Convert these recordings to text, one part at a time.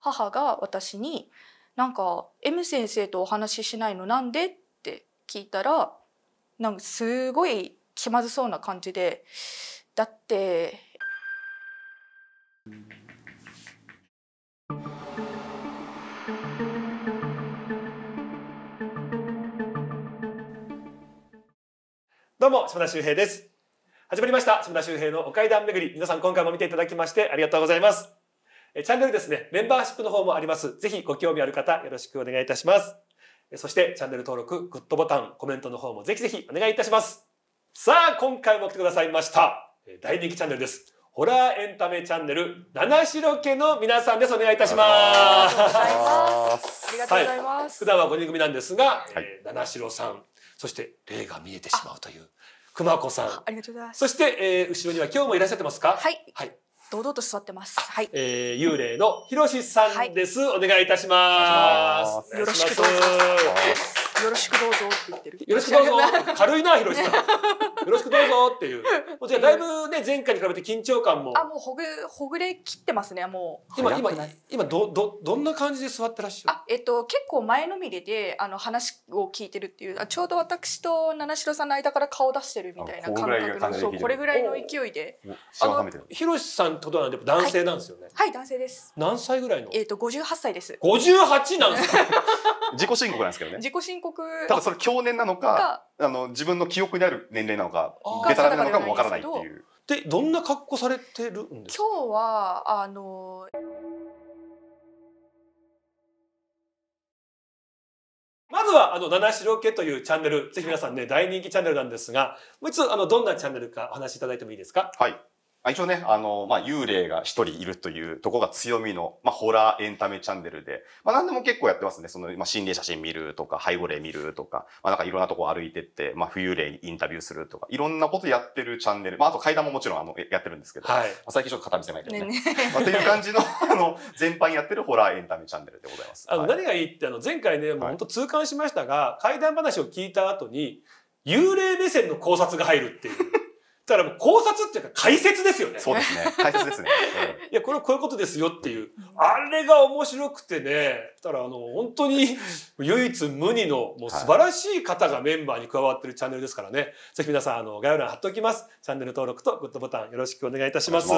母が私になんか M 先生とお話ししないのなんでって聞いたらなんかすごい気まずそうな感じでだってどうも島田秀平です始まりました島田秀平のお階段巡り皆さん今回も見ていただきましてありがとうございますチャンネルですね、メンバーシップの方もあります。ぜひご興味ある方、よろしくお願いいたします。そしてチャンネル登録、グッドボタン、コメントの方もぜひぜひお願いいたします。さあ、今回も来てくださいました。大人気チャンネルです。ホラーエンタメチャンネル七城家の皆さんです。お願いいたします。ありがとうございます。普段は五人組なんですが、はいえー、七城さん、そして霊が見えてしまうという。熊子さん。ありがとうございます。そして、えー、後ろには今日もいらっしゃってますか。はい。はい。堂々と座ってます。はい。えー、幽霊のひろしさんです、はい、お願いいたします。よろしくお願いします。よろしくどうぞって言ってる。よろしくどうぞ。軽いな、ひろしさん。よろしくどうぞっていう。じゃあ、だいぶね、前回に比べて緊張感も。あ、もうほぐ、ほぐれきってますね、もう。今、今、今、ど、ど、どんな感じで座ってらっしゃる。あ、えっと、結構前のみれで、あの、話を聞いてるっていう、あちょうど私と七城さんの間から顔出してるみたいな感覚の。そう、これぐらいの勢いで。あの、ひろしさんとどなんで、男性なんですよね。はい、男性です。何歳ぐらいの。えっと、五十八歳です。五十八なんですか。自己申告なんですけどね。自己申告。告ただその去年なのかあの自分の記憶にある年齢なのかベタラメなのかもわからないっていうでどんな格好されてるんですか今日はあのまずは、あの、七城家というチャンネル、ぜひ皆さんね、大人気チャンネルなんですが、もう一度、あの、どんなチャンネルかお話しいただいてもいいですかはい。一応ね、あの、まあ、幽霊が一人いるというとこが強みの、まあ、ホラーエンタメチャンネルで、まあ、何でも結構やってますね。その、まあ、心霊写真見るとか、背後霊見るとか、まあ、なんかいろんなとこ歩いてって、まあ、浮遊霊インタビューするとか、いろんなことやってるチャンネル。まあ、あと階段ももちろん、あの、やってるんですけど、はい、まあ、最近ちょっと片見せないけどね。ねねまあ、っていう感じの、あの、全般やってるホラーエンタメチャンネルでございます。あの、はい、何がいいって、あの、前回ね、もう本当痛感しましたが、はい、話を聞いた後に、幽霊目線の考察が入るっていう。だから考察っていうか解説ですよね。そうですね。解説ですね。いや、これこういうことですよっていう。あれが面白くてね、だからあの、本当に唯一無二の、もう素晴らしい方がメンバーに加わってるチャンネルですからね。ぜひ皆さん、あの、概要欄貼っておきます。チャンネル登録とグッドボタンよろしくお願いいたします。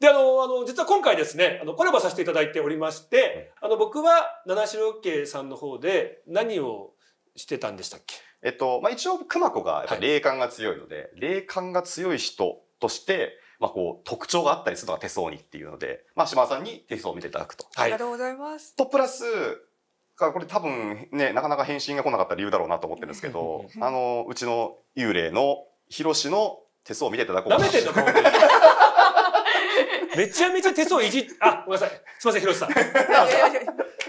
で、あの、あの、実は今回ですね、あの、コラボさせていただいておりまして、あの、僕は七城家さんの方で何をしてたんでしたっけえっと、まあ、一応、熊子がやっぱ霊感が強いので、はい、霊感が強い人として、まあ、こう、特徴があったりするのが手相にっていうので、まあ、島田さんに手相を見ていただくと。ありがとうございます。と、プラス、これ多分ね、なかなか返信が来なかった理由だろうなと思ってるんですけど、あの、うちの幽霊の、ヒロシの手相を見ていただこうかな。舐めてんの めちゃめちゃ手相いじっ、あ、ごめんなさい。すみません、ひろしさん。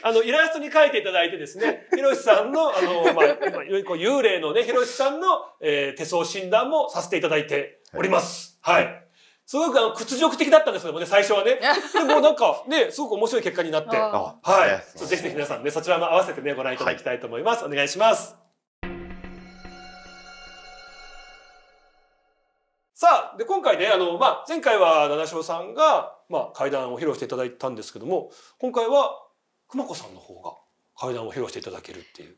あの、イラストに書いていただいてですね、ひろしさんの、あの、まあ、幽霊のね、ひろしさんの、えー、手相診断もさせていただいております。はい。はい、すごくあの屈辱的だったんですけどもね、最初はね。でもなんか、ね、すごく面白い結果になって。はい。ぜひぜひ皆さんね、そちらも合わせてね、ご覧いただきたいと思います。はい、お願いします。さあで今回ねあの、まあ、前回は七章さんが、まあ、会談を披露していただいたんですけども今回は熊子さんの方が会談を披露していただけるっていう。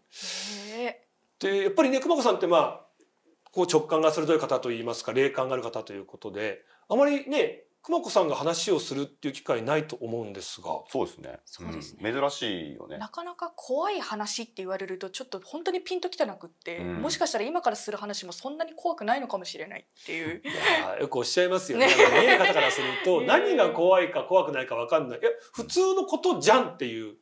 でやっぱりね熊子さんってまあこう直感が鋭い方といいますか霊感がある方ということであまりね久子さんが話をするっていう機会ないと思うんですが。そうですね。そうですね。珍しいよね。なかなか怖い話って言われると、ちょっと本当にピンときてなくって、うん、もしかしたら今からする話もそんなに怖くないのかもしれないっていう。いよくおっしゃいますよね。ね見える方からすると、何が怖いか怖くないかわかんない。いや、普通のことじゃんっていう。うん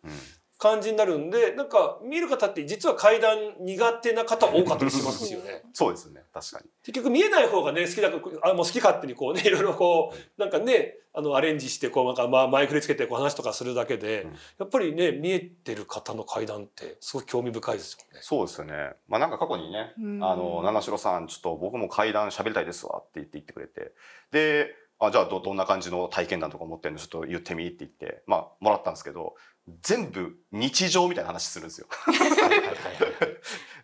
感じになるんで、なんか見る方って実は階段苦手な方多かったりしますよね。そうですね、確かに。結局見えない方がね、好きだあもう好き勝手にこうね、いろいろこう、なんかね、あのアレンジして、こうなんかまあ前振りつけてこう話とかするだけで、うん、やっぱりね、見えてる方の階段ってすごい興味深いですよね。そうですね。まあなんか過去にね、あの、七代さん、ちょっと僕も階段喋りたいですわって言って言ってくれて、で、あじゃあどんな感じの体験談とか持ってるのちょっと言ってみって言って、まあ、もらったんですけど全部日常みたいな話するんですよ。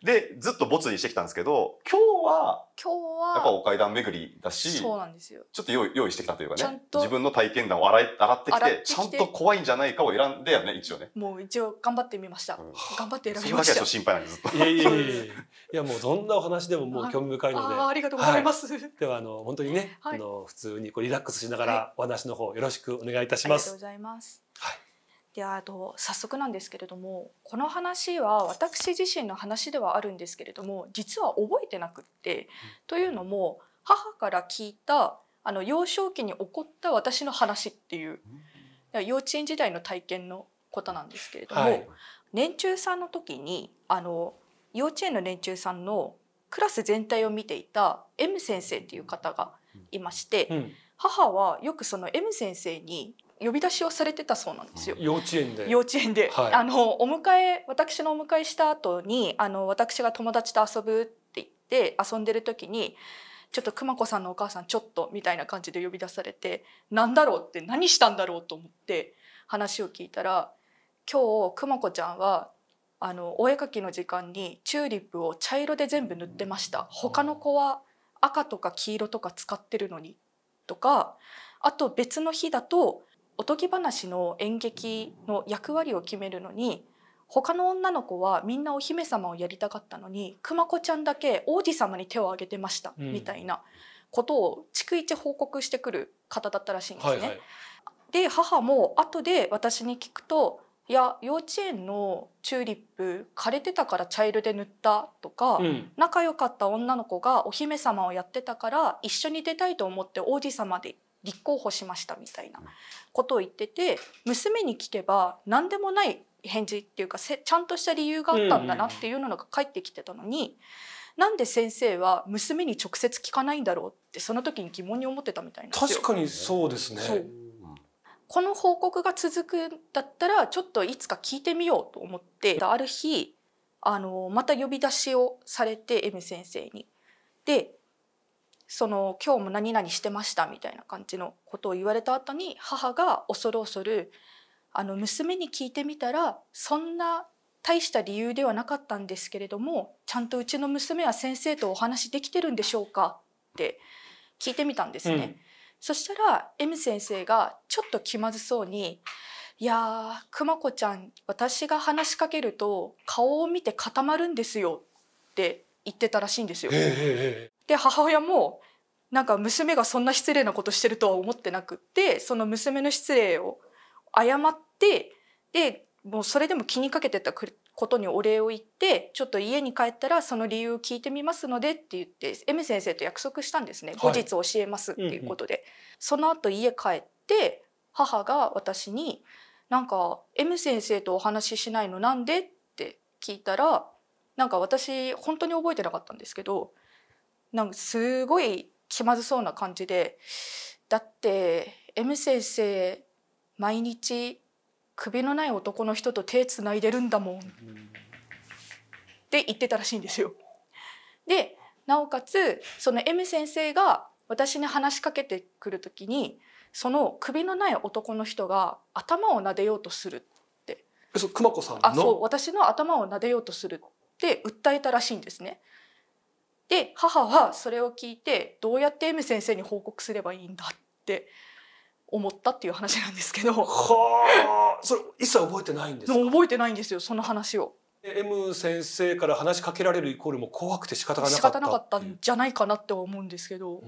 で、ずっとボツにしてきたんですけど、今日は、今日は、やっぱお階段巡りだし、そうなんですよ。ちょっと用意用意してきたというかね、自分の体験談を洗い洗ってきてちゃんと怖いんじゃないかを選んでよね、一応ね。もう一応頑張ってみました。うん、頑張って選びました。それだけは心配なんです、ずっと。いやいやいやいや、もうどんなお話でももう興味深いので。あありがとうございます。はい、では、あの、本当にね、はい、あの普通にこうリラックスしながら、お話の方よろしくお願いいたします。ありがとうございます。いやあと早速なんですけれどもこの話は私自身の話ではあるんですけれども実は覚えてなくって、というのも母から聞いたあの幼少期に起こった私の話っていう、幼稚園時代の体験のことなんですけれども、はい、年中さんの時にあの幼稚園の年中さんのクラス全体を見ていた M 先生っていう方がいまして、うん、母はよくその M 先生に呼び出しをされてたそうなんですよ。幼稚園で。幼稚園で、はい、あのお迎え私のお迎えした後にあの私が友達と遊ぶって言って遊んでる時に。ちょっと熊子さんのお母さんちょっとみたいな感じで呼び出されて何だろうって何したんだろうと思って話を聞いたら今日熊子ちゃんはあのお絵かきの時間にチューリップを茶色で全部塗ってました他の子は赤とか黄色とか使ってるのにとかあと別の日だとおとぎ話の演劇の役割を決めるのに他の女の子はみんなお姫様をやりたかったのに熊子ちゃんだけ王子様に手を挙げてました、みたいなことを逐一報告してくる方だったらしいんですね。はいはい、で母も後で私に聞くといや幼稚園のチューリップ枯れてたから茶色で塗ったとか、うん、仲良かった女の子がお姫様をやってたから一緒に出たいと思って王子様で立候補しましたみたいなことを言ってて娘に聞けば何でもない返事っていうかちゃんとした理由があったんだなっていうのが返ってきてたのに、なんで先生は娘に直接聞かないんだろうってその時に疑問に思ってたみたいな確かにそうですねこの報告が続くんだったらちょっといつか聞いてみようと思ってある日あのまた呼び出しをされて M 先生に。でその今日も何々してましたみたいな感じのことを言われた後に母が恐る恐るあの娘に聞いてみたらそんな大した理由ではなかったんですけれどもちゃんとうちの娘は先生とお話できてるんでしょうかって聞いてみたんですね、うん、そしたら M 先生がちょっと気まずそうに「いやーくまこちゃん私が話しかけると顔を見て固まるんですよ」って言ってたらしいんですよ。で母親もなんか娘がそんな失礼なことしてるとは思ってなくってその娘の失礼を謝ってでもうそれでも気にかけてたことにお礼を言ってちょっと家に帰ったらその理由を聞いてみますのでって言って M 先生と約束したんですね、後日教えますっていうことで、うんうん、その後家帰って母が私になんか M 先生とお話ししないのなんでって聞いたらなんか私本当に覚えてなかったんですけどなんかすごい気まずそうな感じでだって M 先生毎日首のない男の人と手つないでるんだもんって言ってたらしいんですよ。でなおかつその M 先生が私に話しかけてくる時にその首のない男の人が頭を撫でようとするってそう私の頭を撫でようとするって訴えたらしいんですね。で母はそれを聞いてどうやって M 先生に報告すればいいんだって思ったっていう話なんですけどはあそれ一切覚えてないんです覚えてないんですよその話を M 先生から話しかけられるイコールも怖くて仕方がなかった仕方なかったんじゃないかなって思うんですけど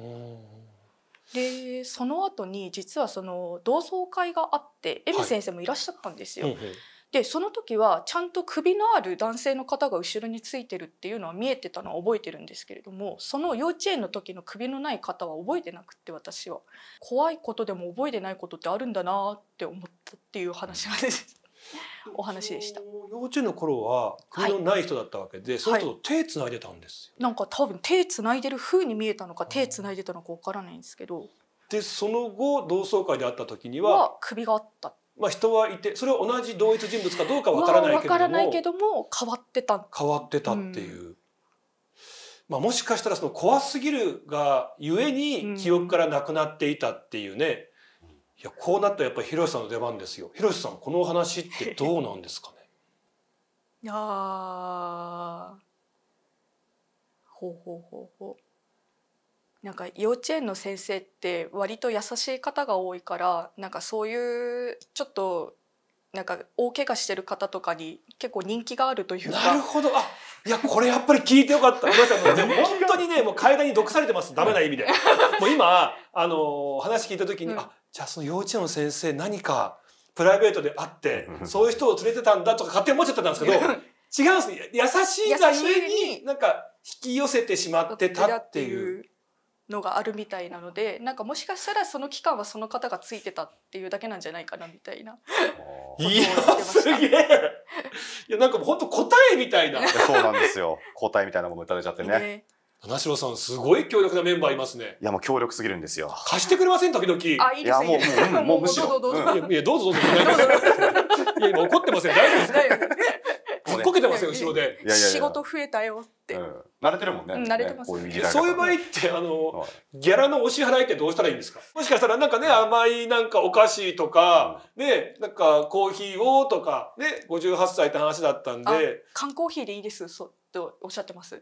でその後に実はその同窓会があって M 先生もいらっしゃったんですよ、はいうんうん、でその時はちゃんと首のある男性の方が後ろについてるっていうのは見えてたのは覚えてるんですけれどもその幼稚園の時の首のない方は覚えてなくて私は怖いことでも覚えてないことってあるんだなって思ったっていう話はです。お話でした。幼稚園の頃は首のない人だったわけで、はい、その人と手つないでたんですよ。なんか多分手つないでる風に見えたのか、手つないでたのかわからないんですけど。でその後同窓会で会った時には首があったまあ、人はいてそれは同じ同一人物かどうかわからないけどもからないけども変わってた変わってたっていう、うん、まあ、もしかしたらその怖すぎるがゆえに記憶からなくなっていたっていうね、うん、いやこうなったらやっぱり広瀬さんの出番ですよ広瀬さんこのお話ってどうなんですかねあ ほうほうほうほうなんか幼稚園の先生って割と優しい方が多いからなんかそういうちょっとなんか大怪我してる方とかに結構人気があるというかなるほどあいやこれやっぱり聞いてよかったごめんなさんもう本当にね もう階段に毒されてますダメな意味で もう今あの話聞いた時に、うん、あじゃあその幼稚園の先生何かプライベートで会って、そういう人を連れてたんだとか勝手に思っちゃったんですけど違うんです優しいがゆえになんか引き寄せてしまってたっていう。のがあるみたいなのでなんかもしかしたらその期間はその方がついてたっていうだけなんじゃないかなみたいないやすげえいやなんか本当答えみたいなそうなんですよ答えみたいなもの打たれちゃってね、ね、七城さんすごい強力なメンバーいますねいやもう強力すぎるんですよ貸してくれません時々あいいですいいですもうもうむしろどうぞどうぞいやどうぞどうぞいや今怒ってません大丈夫ですかますよ後ろで。仕事増えたよって。慣れてるもんね。慣れてます。そういう場合ってあのギャラのお支払いってどうしたらいいんですか。もしかしたらなんかね甘いなんかお菓子とかねなんかコーヒーをとかね58歳って話だったんで。缶コーヒーでいいですそうとおっしゃってます。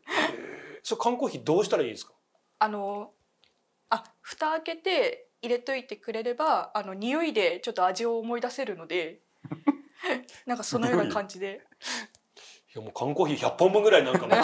そう缶コーヒーどうしたらいいんですか。あのあ蓋開けて入れといてくれればあの匂いでちょっと味を思い出せるので なんかそのような感じでやもう缶コーヒー100本分ぐらいなんかも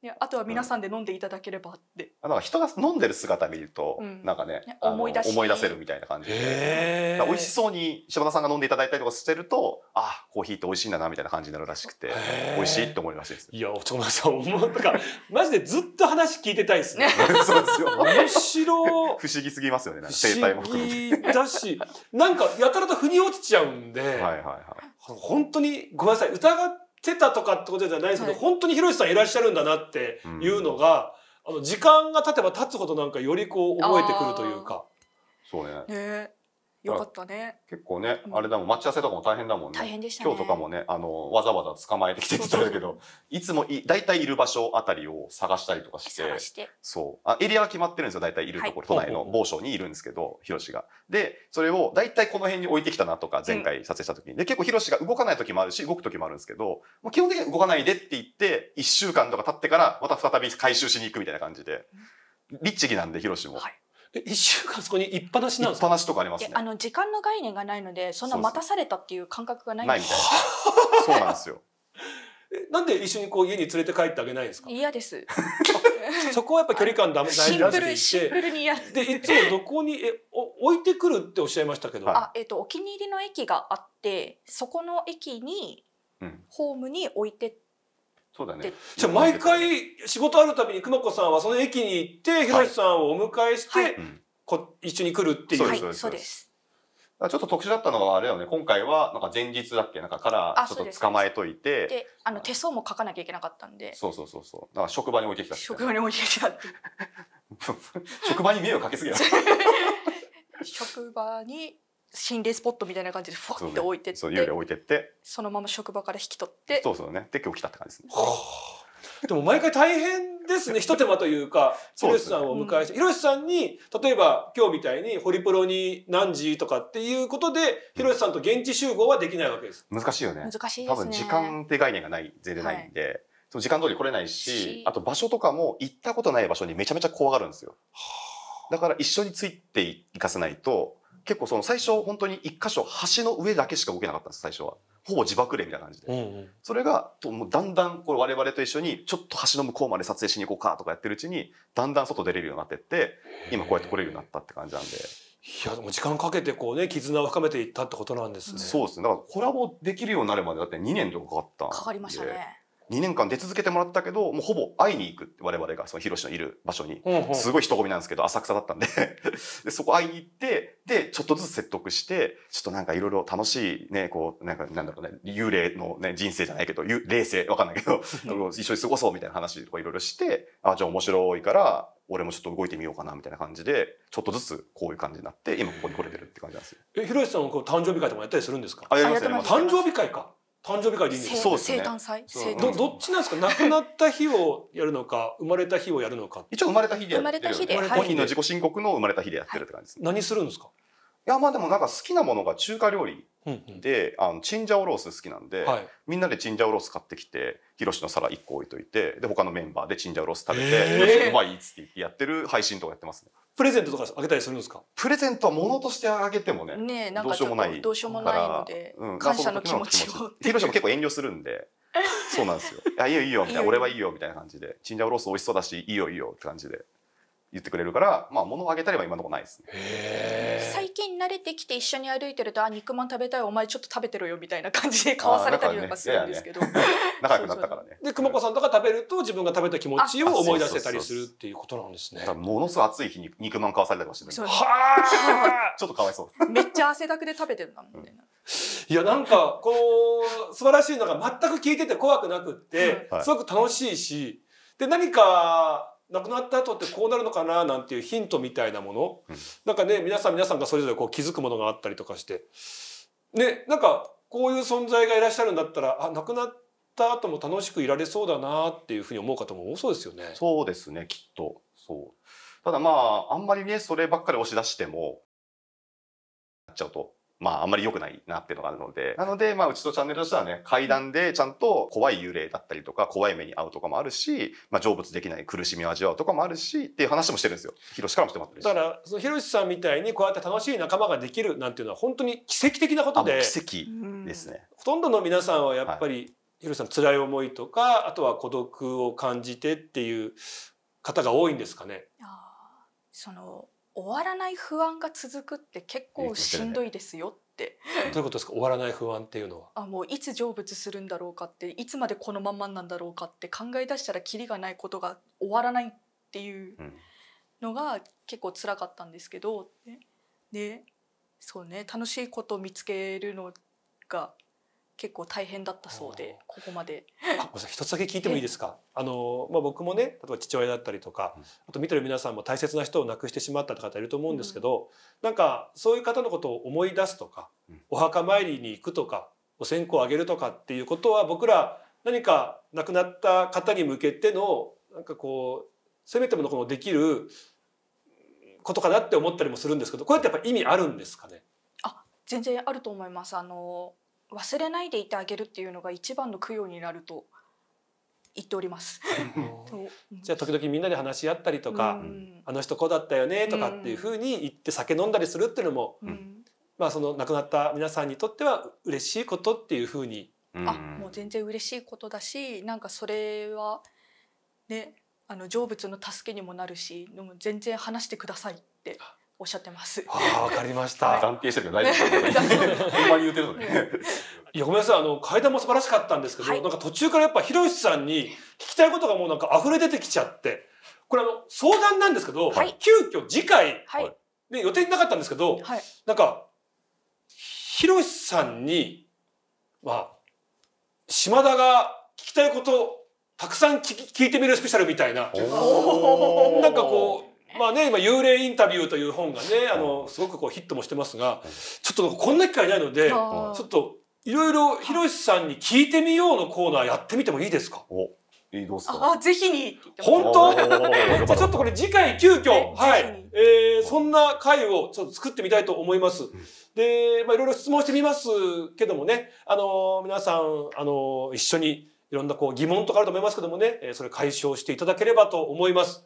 やあとは皆さんで飲んでいただければって、うん、なんか人が飲んでる姿見ると、うん、なんかね、ね、思い出せるみたいな感じで美味しそうに島田さんが飲んでいただいたりとかしてるとあコーヒーって美味しいんだなみたいな感じになるらしくて美味しいって思いましですいやおょさん思うとかマジでずっと話聞いてたいですね そうですよ面白不思議すぎますよねなんか生態も含めてだしなんかやたらと腑に落ちちゃうんで、はいはいはい、本当にごめんなさい疑っててたとかってことじゃないですけど、はい、本当に広瀬さんいらっしゃるんだなっていうのが、うん、あの時間が経てば経つほどなんかよりこう覚えてくるというか。そうね。ねよかったね結構ね、あれだも待ち合わせとかも大変だもんね大変でした、ね、今日とかもねあのわざわざ捕まえてきてって言ったけどいつもい大体いる場所あたりを探したりとかしてそうあエリアが決まってるんですよ大体いるところ、都内の某所にいるんですけどヒロシがでそれを大体この辺に置いてきたなとか前回撮影した時に、で結構ヒロシが動かない時もあるし動く時もあるんですけど、ま基本的に動かないでって言って1週間とか経ってからまた再び回収しに行くみたいな感じで、律儀なんでヒロシも。はい一週間そこにいっぱなしなんですか。とかあります、ね、あの時間の概念がないので、そんな待たされたっていう感覚がないんです。そうなんですよ。なんで一緒にこう家に連れて帰ってあげないんですか。嫌です。そこはやっぱ距離感だめ大事だってシンプルに嫌でいつもどこにえお置いてくるっておっしゃいましたけど。はい、あえっ、ー、とお気に入りの駅があってそこの駅に、うん、ホームに置いてって。そうだね。じゃあ毎回仕事あるたびに熊子さんはその駅に行って、広瀬さんをお迎えして、こ一緒に来るっていう。はい、そうです。ちょっと特殊だったのはあれだよね。今回はなんか前日だっけなんかからちょっと捕まえといて、であの手相も書かなきゃいけなかったんで。そうそうそうそう。だから職場に置いてきた職場に置いてきた 職場に迷惑かけすぎや。職場に心霊スポットみたいな感じでふわって置いてってそね,、幽霊置いてってそのまま職場から引き取ってそうそうねで今日来たって感じですね。でも毎回大変ですね、ひと手間というか、広瀬さんを迎えして、ひろしさんに、例えば今日みたいに、ホリプロに何時とかっていうことで、ひろしさんと現地集合はできないわけです。難しいよね。難しい、ね、多分時間って概念がない、全然ないんで、はい、その時間通り来れないし、あと場所とかも行ったことない場所にめちゃめちゃ怖がるんですよ。だから一緒について行かせないと、結構その最初本当に一箇所橋の上だけしか動けなかったんです最初はほぼ自爆霊みたいな感じで、うんうん、それがともうだんだんこれ我々と一緒にちょっと橋の向こうまで撮影しに行こうかとかやってるうちにだんだん外出れるようになってって今こうやって来れるようになったって感じなんで。いやでも時間かけてこうね絆を深めていったってことなんですね。そうですね。だからコラボできるようになるまでだって2年とかかかったかかりましたね。2年間出続けてもらったけどもうほぼ会いに行く我々がそのヒロシのいる場所に、うんすごい人混みなんですけど浅草だったんで でそこ会いに行ってでちょっとずつ説得してちょっとなんかいろいろ楽しいねこうなんかなんだろうね幽霊の、ね、人生じゃないけど霊性わかんないけど一緒に過ごそうみたいな話とかいろいろしてあじゃあ面白いから俺もちょっと動いてみようかなみたいな感じでちょっとずつこういう感じになって今ここに来れてるって感じなんですよ。え広瀬さんこう誕生日会とかやったりするんですかあやります誕生日会か誕生日会でいいんですそうですね。生誕祭。どどっちなんですか。亡くなった日をやるのか、生まれた日をやるのか。一応生まれた日でやってる。本人の自己申告の生まれた日でやってるって感じです。何するんですか。いやまあでもなんか好きなものが中華料理で、あのチンジャオロース好きなんで、みんなでチンジャオロース買ってきてひロしの皿1個置いといてで他のメンバーでチンジャオロース食べて、えー、うまいっつってやってる配信とかやってますね。プレゼントとかあげたりするんですかプレゼントは物としてあげてもねねなんかどうしようもないどうしようもないので、うん、感謝の気持ちを広島結構遠慮するんで そうなんですよ「あ、いいよいいよ」みたいな「俺はいいよ」みたいな感じで「チンジャオロース美味しそうだしいいよいいよ」って感じで言ってくれるから、まあ、物をあげたりは今のとこないですね最近慣れてきて一緒に歩いてると「あ肉まん食べたいお前ちょっと食べてろよ」みたいな感じでかわされたりとかするんですけど、ねね、仲良くなったからねで熊子さんとか食べると自分が食べた気持ちを思い出せたりするっていうことなんですねものすごい暑い日に肉まんかわされたりもしてるはあちょっとかわいそうめっちゃ汗だくで食べてるんみたいな、うんいや、なんか、こう素晴らしいのが全く聞いてて怖くなくって、すごく楽しいし、で、何か、亡くなった後ってこうなるのかななんていうヒントみたいなもの、うん、なんかね皆さん皆さんがそれぞれこう気づくものがあったりとかしてねなんかこういう存在がいらっしゃるんだったらあ亡くなった後も楽しくいられそうだなっていうふうに思う方も多そうですよね。そうですねきっとそうただまああんまりねそればっかり押し出してもなっちゃうとまあ、あんまり良くないなっていうのがあるので、なので、まあ、うちのチャンネルとしてはね、階段でちゃんと怖い幽霊だったりとか、怖い目に遭うとかもあるし、まあ、成仏できない苦しみを味わうとかもあるし、っていう話もしてるんですよ。ヒロシからもしてもらってるし。だから、そのヒロシさんみたいに、こうやって楽しい仲間ができるなんていうのは、本当に奇跡的なことで。奇跡ですね。ほとんどの皆さんはやっぱり、はい、ヒロシさん辛い思いとか、あとは孤独を感じてっていう方が多いんですかね。あその終わらない不安が続くって結構しんどいですよって。どういうことですか終わらない不安っていうのはあもういつ成仏するんだろうかっていつまでこのまんまなんだろうかって考え出したらキリがないことが終わらないっていうのが結構つらかったんですけど、でそうね楽しいことを見つけるのが結構大変だったそうでここまで。一つだけ聞いてもいいですかあの、まあ、僕もね例えば父親だったりとか、うん、あと見てる皆さんも大切な人を亡くしてしまった方いると思うんですけど、うん、なんかそういう方のことを思い出すとか、うん、お墓参りに行くとかお線香をあげるとかっていうことは僕ら何か亡くなった方に向けてのなんかこうせめてものこのできることかなって思ったりもするんですけどこれってやっぱ意味あるんですかねあ全然あると思いますあの忘れないでいてあげるっていうのが一番の供養になると言っております。じゃあ時々みんなで話し合ったりとか、うん、あの人こうだったよねとかっていうふうに言って酒飲んだりするっていうのも、うん、まあその亡くなった皆さんにとっては嬉しいことっていうふうに、うん、あもう全然嬉しいことだしなんかそれはねあの成仏の助けにもなるし全然話してくださいっておっしゃってます。ああ、わかりました。暫定してるけど大丈夫。ほんま言ってるのね。いや、ごめんなさい。あの、階段も素晴らしかったんですけど、はい、なんか途中からやっぱ、ひろしさんに聞きたいことがもうなんか溢れ出てきちゃって。これあの、相談なんですけど、はい、急遽次回、はい、ね、予定なかったんですけど、はい、なんか、ひろしさんに、まあ、島田が聞きたいこと、たくさん聞き聞いてみるスペシャルみたいな。なんかこう、まあね、今幽霊インタビューという本がね、あの、すごくこうヒットもしてますが、ちょっとこんな機会ないので、ちょっといろいろひろしさんに聞いてみようのコーナーやってみてもいいですかいいどうすかあ、ぜひに。本当 じゃちょっとこれ次回急遽、はい。えー、そんな回をちょっと作ってみたいと思います。で、まあいろいろ質問してみますけどもね、あのー、皆さん、あのー、一緒にいろんなこう疑問とかあると思いますけどもね、えそれ解消していただければと思います。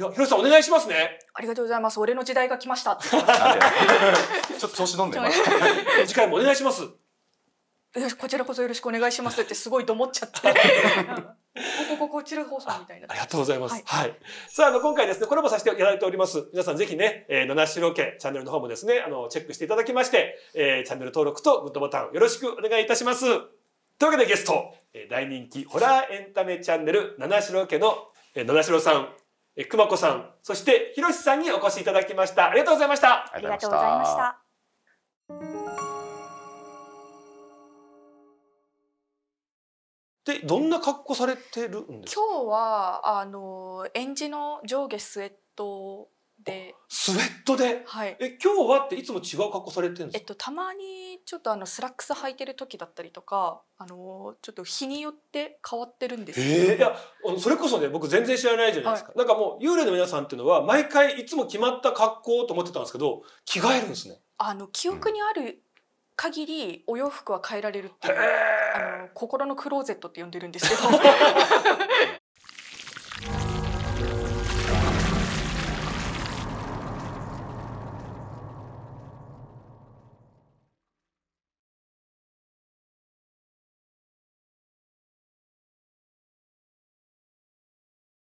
いや、ひろさんお願いしますね。ありがとうございます。俺の時代が来ました。ちょっと調子飲んで 次回もお願いします。よし、こちらこそよろしくお願いしますってすごいと思っちゃって。ここ、こちら放送みたいなあ。ありがとうございます。はい。はい、さあ、あの、今回ですね、コラボさせていただいております。皆さんぜひね、えー、七城家チャンネルの方もですね、あの、チェックしていただきまして、えー、チャンネル登録とグッドボタンよろしくお願いいたします。というわけでゲスト、えー、大人気ホラーエンタメチャンネル、七城家の、えー、七城さん、え熊子さん、そして広瀬さんにお越しいただきました。ありがとうございました。ありがとうございました。でどんな格好されてるんですか。今日はあの演じの上下スウェットでスウェットで、はい、え今日はっていつも違う格好されてるんですか、えっと、たまにちょっとあのスラックス履いてる時だったりとか、あのちょっと日によって変わってるんですけど、えー、いやそれこそね僕全然知らないじゃないですか、はい、なんかもう幽霊の皆さんっていうのは毎回いつも決まった格好と思ってたんですけど着替えるんですねあの記憶にある、限りお洋服は変えられるっていう、あの心のクローゼットって呼んでるんですけど